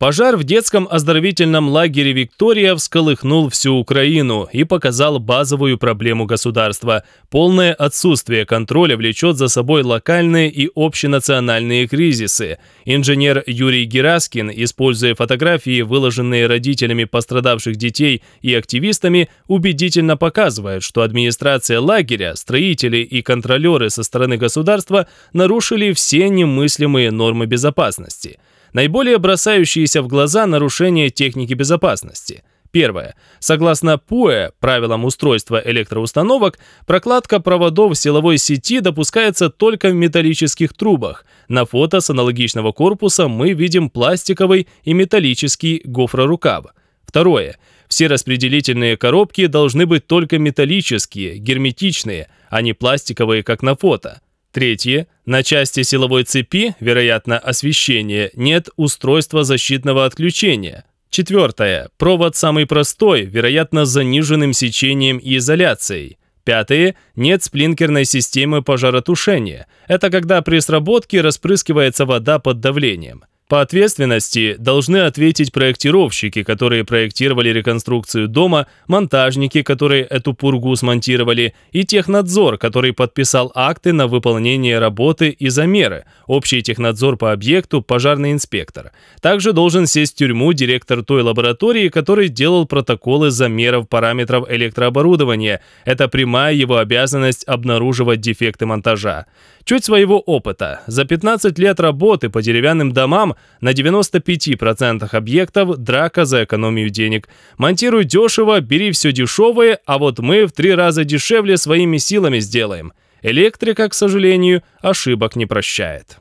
Пожар в детском оздоровительном лагере «Виктория» всколыхнул всю Украину и показал базовую проблему государства. Полное отсутствие контроля влечет за собой локальные и общенациональные кризисы. Инженер Юрий Гераскин, используя фотографии, выложенные родителями пострадавших детей и активистами, убедительно показывает, что администрация лагеря, строители и контролеры со стороны государства нарушили все немыслимые нормы безопасности – Наиболее бросающиеся в глаза нарушения техники безопасности. Первое. Согласно ПУЭ, правилам устройства электроустановок, прокладка проводов силовой сети допускается только в металлических трубах. На фото с аналогичного корпуса мы видим пластиковый и металлический гофрорукав. Второе. Все распределительные коробки должны быть только металлические, герметичные, а не пластиковые, как на фото. Третье. На части силовой цепи, вероятно, освещение, нет устройства защитного отключения. Четвертое. Провод самый простой, вероятно, с заниженным сечением и изоляцией. Пятое. Нет сплинкерной системы пожаротушения. Это когда при сработке распрыскивается вода под давлением. По ответственности должны ответить проектировщики, которые проектировали реконструкцию дома, монтажники, которые эту пургу смонтировали, и технадзор, который подписал акты на выполнение работы и замеры, общий технадзор по объекту, пожарный инспектор. Также должен сесть в тюрьму директор той лаборатории, который делал протоколы замеров параметров электрооборудования. Это прямая его обязанность обнаруживать дефекты монтажа. Чуть своего опыта. За 15 лет работы по деревянным домам на 95% объектов драка за экономию денег. Монтируй дешево, бери все дешевое, а вот мы в три раза дешевле своими силами сделаем. Электрика, к сожалению, ошибок не прощает.